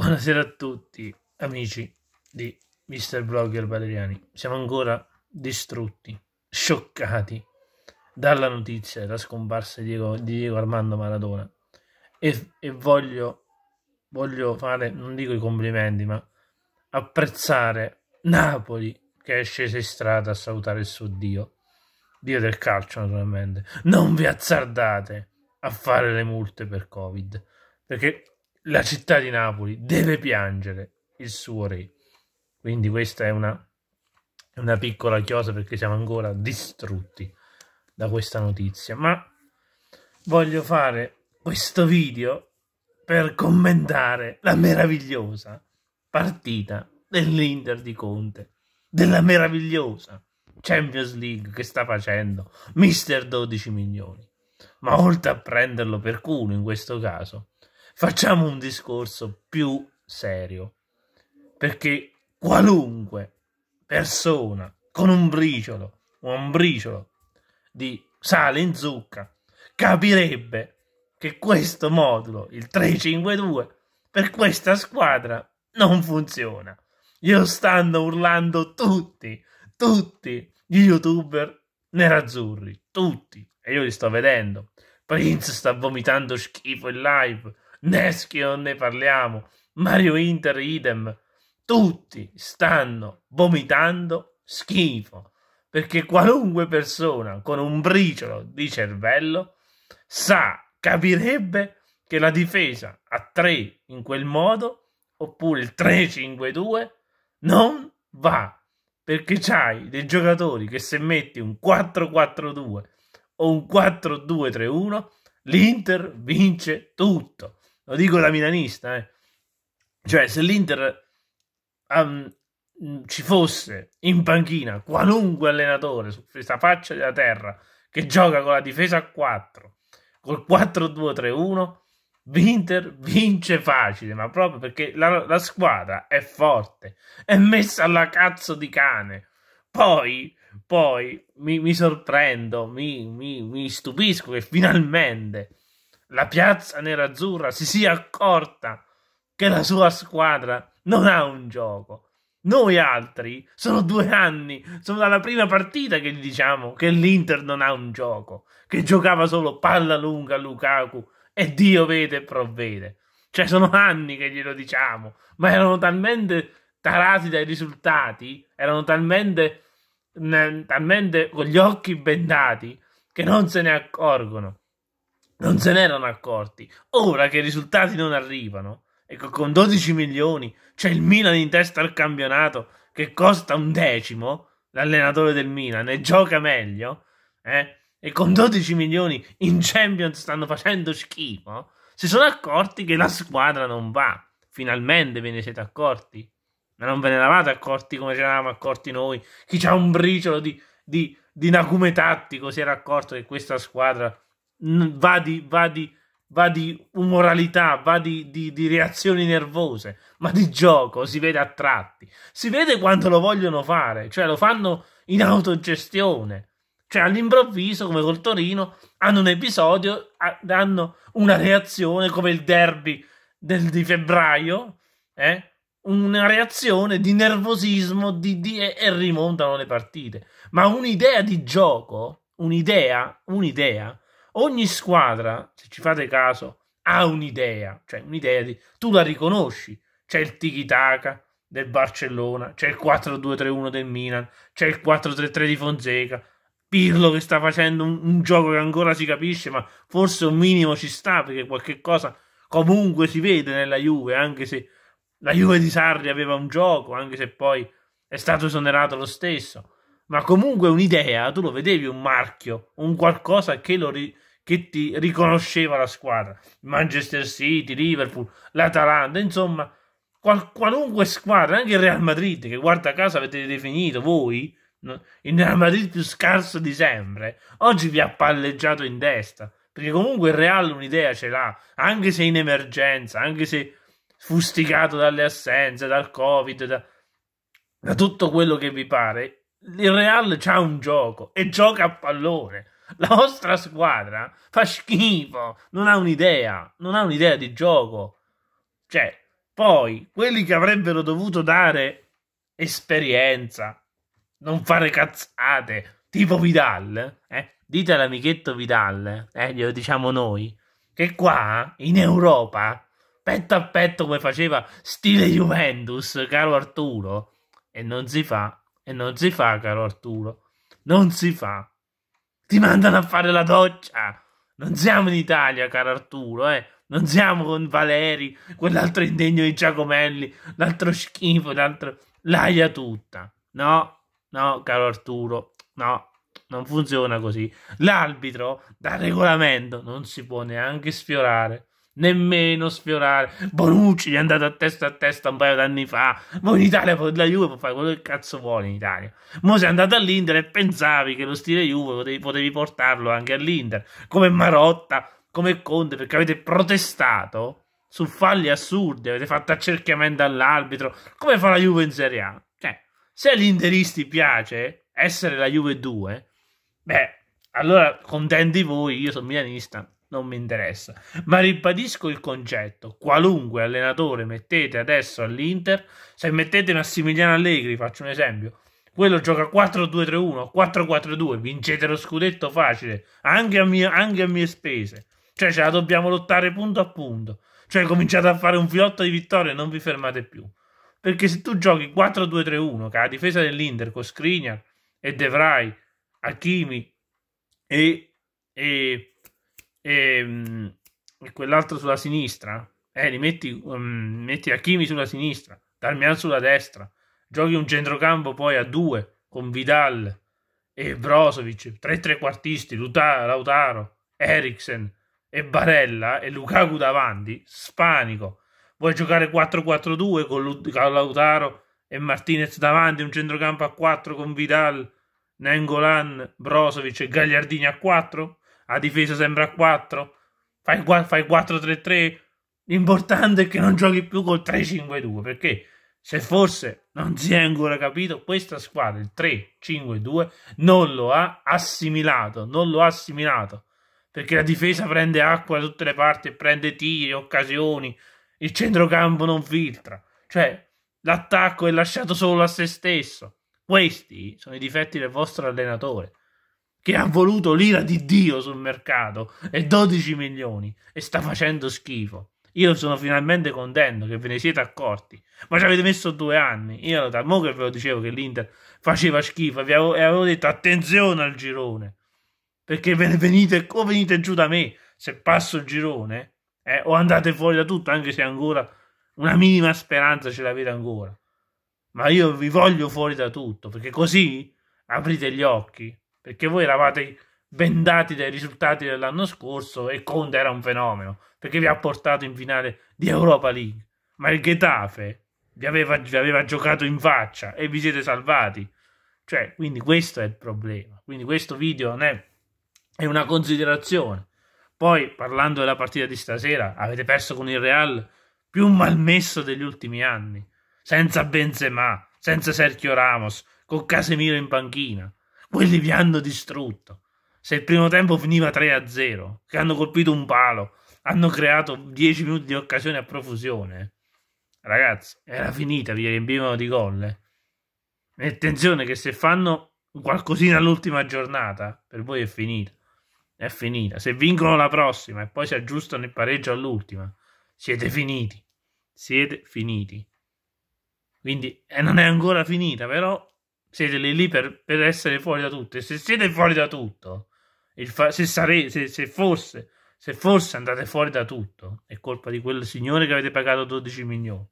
Buonasera a tutti, amici di Mr. Blogger Valeriani. Siamo ancora distrutti, scioccati dalla notizia della scomparsa di Diego, di Diego Armando Maradona. E, e voglio, voglio fare, non dico i complimenti, ma apprezzare Napoli che è scesa in strada a salutare il suo Dio, Dio del calcio naturalmente. Non vi azzardate a fare le multe per Covid, perché la città di Napoli deve piangere il suo re. Quindi questa è una, una piccola chiosa perché siamo ancora distrutti da questa notizia. Ma voglio fare questo video per commentare la meravigliosa partita dell'Inter di Conte, della meravigliosa Champions League che sta facendo Mister 12 milioni. Ma oltre a prenderlo per culo in questo caso, facciamo un discorso più serio, perché qualunque persona con un briciolo, un briciolo di sale in zucca capirebbe che questo modulo, il 352, per questa squadra non funziona. Io stanno urlando tutti, tutti gli youtuber nerazzurri, tutti. E io li sto vedendo. Prince sta vomitando schifo in live. Neschi non ne parliamo, Mario Inter idem, tutti stanno vomitando schifo, perché qualunque persona con un briciolo di cervello sa, capirebbe che la difesa a 3 in quel modo, oppure il 3-5-2, non va, perché c'hai dei giocatori che se metti un 4-4-2 o un 4-2-3-1, l'Inter vince tutto. Lo dico da milanista, eh. Cioè, se l'Inter um, ci fosse in panchina qualunque allenatore su questa faccia della terra che gioca con la difesa a 4, col 4-2-3-1, l'Inter vince facile, ma proprio perché la, la squadra è forte, è messa alla cazzo di cane. Poi, poi mi, mi sorprendo, mi, mi, mi stupisco che finalmente la piazza nerazzurra si sia accorta che la sua squadra non ha un gioco. Noi altri sono due anni, sono dalla prima partita che gli diciamo che l'Inter non ha un gioco, che giocava solo palla lunga a Lukaku e Dio vede e provvede. Cioè sono anni che glielo diciamo, ma erano talmente tarati dai risultati, erano talmente, talmente con gli occhi bendati che non se ne accorgono. Non se ne erano accorti. Ora che i risultati non arrivano, ecco con 12 milioni c'è il Milan in testa al campionato che costa un decimo, l'allenatore del Milan e gioca meglio, eh? E con 12 milioni in Champions stanno facendo schifo. Si sono accorti che la squadra non va. Finalmente ve ne siete accorti. Ma non ve ne eravate accorti come ce ne eravamo accorti noi. Chi c'ha un briciolo di, di, di nacume tattico si era accorto che questa squadra va di, va di, va di umoralità, va di, di, di reazioni nervose, ma di gioco, si vede a tratti. Si vede quando lo vogliono fare, cioè lo fanno in autogestione. Cioè all'improvviso, come col Torino, hanno un episodio, hanno una reazione come il derby del, di febbraio, eh? una reazione di nervosismo di, di, e, e rimontano le partite. Ma un'idea di gioco, un'idea, un'idea ogni squadra, se ci fate caso, ha un'idea, cioè un'idea di... tu la riconosci, c'è il tiki-taka del Barcellona, c'è il 4-2-3-1 del Milan, c'è il 4-3-3 di Fonseca, Pirlo che sta facendo un, un, gioco che ancora si capisce, ma forse un minimo ci sta perché qualche cosa comunque si vede nella Juve, anche se la Juve di Sarri aveva un gioco, anche se poi è stato esonerato lo stesso, ma comunque un'idea, tu lo vedevi un marchio, un qualcosa che lo, ri, che ti riconosceva la squadra. Manchester City, Liverpool, l'Atalanta, insomma, qual- qualunque squadra, anche il Real Madrid, che guarda caso avete definito voi, il Real Madrid più scarso di sempre, oggi vi ha palleggiato in testa. Perché comunque il Real un'idea ce l'ha, anche se in emergenza, anche se fustigato dalle assenze, dal Covid, da, da tutto quello che vi pare. Il Real c'ha un gioco e gioca a pallone la vostra squadra fa schifo, non ha un'idea, non ha un'idea di gioco. Cioè, poi quelli che avrebbero dovuto dare esperienza, non fare cazzate, tipo Vidal, eh? dite all'amichetto Vidal, eh, glielo diciamo noi, che qua in Europa, petto a petto come faceva stile Juventus, caro Arturo, e non si fa, e non si fa, caro Arturo, non si fa ti mandano a fare la doccia. Non siamo in Italia, caro Arturo, eh. Non siamo con Valeri, quell'altro indegno di Giacomelli, l'altro schifo, l'altro... L'aia tutta. No, no, caro Arturo, no, non funziona così. L'arbitro, dal regolamento, non si può neanche sfiorare nemmeno sfiorare. Bonucci è andato a testa a testa un paio d'anni fa. Ma in Italia la Juve può fare quello che cazzo vuole in Italia. Mo sei andato all'Inter e pensavi che lo stile Juve potevi, potevi portarlo anche all'Inter, come Marotta, come Conte, perché avete protestato su falli assurdi, avete fatto accerchiamento all'arbitro, come fa la Juve in Serie A. Cioè, se agli interisti piace essere la Juve 2, beh, allora contenti voi, io sono milanista, non mi interessa. Ma ribadisco il concetto: qualunque allenatore mettete adesso all'Inter, se mettete Massimiliano Allegri, faccio un esempio, quello gioca 4-2-3-1, 4-4-2, vincete lo scudetto facile, anche a, mie, anche a mie spese. Cioè ce la dobbiamo lottare punto a punto. Cioè cominciate a fare un filotto di vittorie e non vi fermate più. Perché se tu giochi 4-2-3-1, che è la difesa dell'Inter con Skriniar e De Vrij, Hakimi e, e e, ehm, e quell'altro sulla sinistra, eh, li metti, um, metti Hakimi sulla sinistra, Darmian sulla destra, giochi un centrocampo poi a due con Vidal e Brozovic, tre trequartisti, Lautaro, Eriksen e Barella e Lukaku davanti, spanico. Vuoi giocare 4-4-2 con, Lautaro e Martinez davanti, un centrocampo a 4 con Vidal, Nengolan, Brozovic e Gagliardini a 4? a difesa sembra a 4, fai, fai 4-3-3, l'importante è che non giochi più col 3-5-2, perché se forse non si è ancora capito, questa squadra, il 3-5-2, non lo ha assimilato, non lo ha assimilato, perché la difesa prende acqua da tutte le parti, prende tiri, occasioni, il centrocampo non filtra, cioè l'attacco è lasciato solo a se stesso. Questi sono i difetti del vostro allenatore che ha voluto l'ira di Dio sul mercato e 12 milioni e sta facendo schifo. Io sono finalmente contento che ve ne siete accorti, ma ci avete messo due anni. Io da mo che ve lo dicevo che l'Inter faceva schifo e avevo, avevo detto attenzione al girone, perché ve ne venite o venite giù da me se passo il girone eh, o andate fuori da tutto, anche se ancora una minima speranza ce l'avete ancora. Ma io vi voglio fuori da tutto, perché così aprite gli occhi perché voi eravate bendati dai risultati dell'anno scorso e Conte era un fenomeno, perché vi ha portato in finale di Europa League. Ma il Getafe vi aveva, vi aveva giocato in faccia e vi siete salvati. Cioè, quindi questo è il problema. Quindi questo video non è, è una considerazione. Poi, parlando della partita di stasera, avete perso con il Real più malmesso degli ultimi anni, senza Benzema, senza Sergio Ramos, con Casemiro in panchina quelli vi hanno distrutto. Se il primo tempo finiva 3-0, che hanno colpito un palo, hanno creato 10 minuti di occasione a profusione, ragazzi, era finita, vi riempivano di gol. Eh. E attenzione che se fanno qualcosina all'ultima giornata, per voi è finita. È finita. Se vincono la prossima e poi si aggiustano il pareggio all'ultima, siete finiti. Siete finiti. Quindi eh, non è ancora finita, però siete lì, lì per, per, essere fuori da tutto. E se siete fuori da tutto, fa- se, sare- se, se, fosse, se fosse andate fuori da tutto, è colpa di quel signore che avete pagato 12 milioni.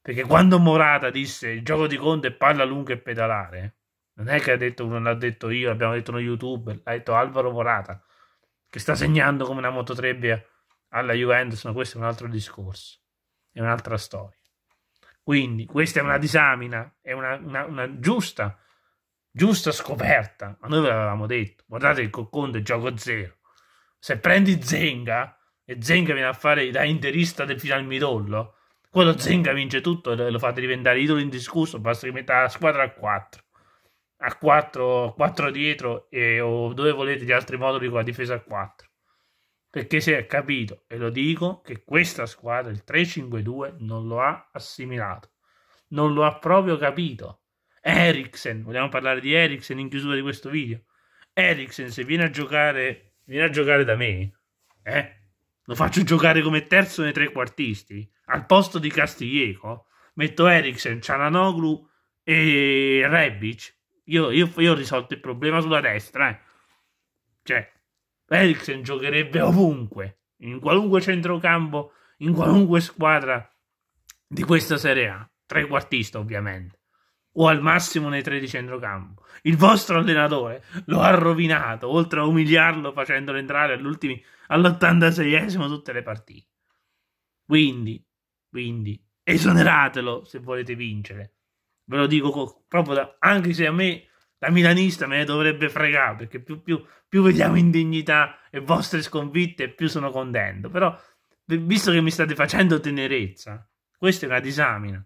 Perché quando Morata disse il gioco di Conte è palla lunga e pedalare, non è che ha detto, non l'ha detto io, l'abbiamo detto noi youtuber, l'ha detto Alvaro Morata, che sta segnando come una mototrebbia alla Juventus, ma questo è un altro discorso, è un'altra storia. Quindi questa è una disamina, è una, una, una giusta, giusta scoperta. Ma noi ve l'avevamo detto, guardate il Cocconde gioco zero. Se prendi Zenga e Zenga viene a fare da interista del finale midollo, quello Zenga vince tutto e lo fate diventare idolo indiscusso, basta che metta la squadra a 4. A 4, 4 dietro e, o dove volete gli altri moduli con la difesa a 4 perché si è capito, e lo dico, che questa squadra, il 3-5-2, non lo ha assimilato, non lo ha proprio capito. Eriksen, vogliamo parlare di Eriksen in chiusura di questo video. Eriksen, se viene a giocare, viene a giocare da me, eh? lo faccio giocare come terzo nei tre quartisti, al posto di Castiglieco, metto Eriksen, Cialanoglu e Rebic. Io, io, io ho risolto il problema sulla destra, eh. Cioè, Eriksen giocherebbe ovunque, in qualunque centrocampo, in qualunque squadra di questa Serie A, trequartista ovviamente, o al massimo nei tre di centrocampo. Il vostro allenatore lo ha rovinato, oltre a umiliarlo facendolo entrare all'86esimo tutte le partite. Quindi, quindi, esoneratelo se volete vincere. Ve lo dico proprio da, anche se a me la milanista me ne dovrebbe fregare perché più, più, più vediamo indignità e vostre sconfitte più sono contento però visto che mi state facendo tenerezza questa è una disamina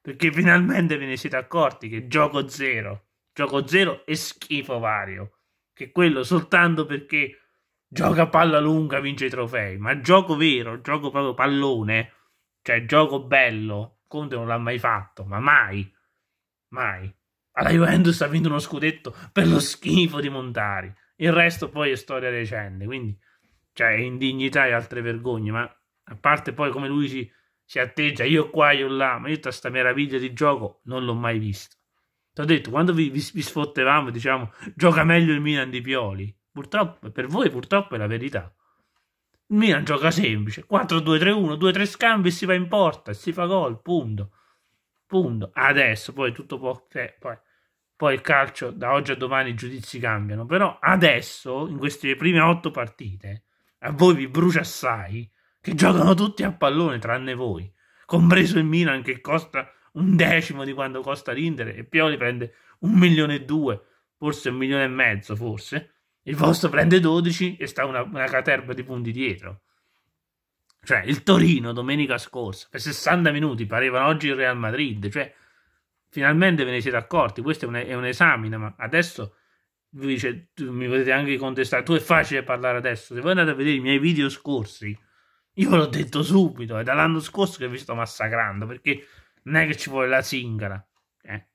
perché finalmente ve ne siete accorti che gioco zero gioco zero e schifo vario che quello soltanto perché gioca palla lunga vince i trofei ma gioco vero gioco proprio pallone cioè gioco bello Conte non l'ha mai fatto ma mai mai alla Juventus ha vinto uno scudetto per lo schifo di Montari. Il resto poi è storia recente, quindi cioè indignità e altre vergogne, ma a parte poi come lui si, si atteggia, io qua, io là, ma io questa meraviglia di gioco non l'ho mai vista. Ti ho detto, quando vi, vi, vi sfottevamo, diciamo, gioca meglio il Milan di Pioli, purtroppo, per voi purtroppo è la verità. Il Milan gioca semplice, 4-2-3-1, 2-3 scambi e si va in porta, e si fa gol, punto. Punto. Adesso poi tutto può. Eh, poi, poi il calcio da oggi a domani i giudizi cambiano. Però adesso, in queste prime otto partite, a voi vi brucia assai che giocano tutti a pallone tranne voi, compreso il Milan che costa un decimo di quanto costa l'Inter e Pioli prende un milione e due, forse un milione e mezzo, forse. Il vostro prende 12 e sta una, una caterva di punti dietro. Cioè, il Torino domenica scorsa, per 60 minuti, parevano oggi il Real Madrid. Cioè, finalmente ve ne siete accorti. Questo è un, è un esame, ma adesso vi dice, mi potete anche contestare. Tu è facile parlare adesso. Se voi andate a vedere i miei video scorsi, io l'ho detto subito. È dall'anno scorso che vi sto massacrando perché non è che ci vuole la singola, Eh?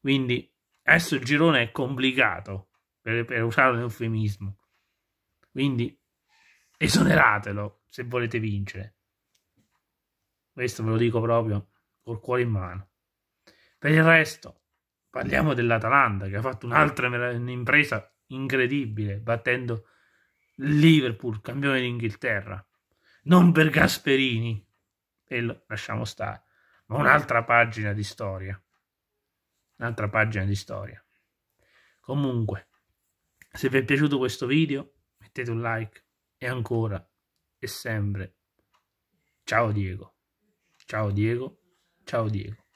Quindi adesso il girone è complicato per, per usare un eufemismo. Quindi esoneratelo se volete vincere. Questo ve lo dico proprio col cuore in mano. Per il resto, parliamo dell'Atalanta che ha fatto un'altra impresa incredibile battendo Liverpool, campione d'Inghilterra. Non per Gasperini, e lo lasciamo stare, ma un'altra pagina di storia. Un'altra pagina di storia. Comunque, se vi è piaciuto questo video, mettete un like e ancora e sempre. Ciao Diego, ciao Diego, ciao Diego.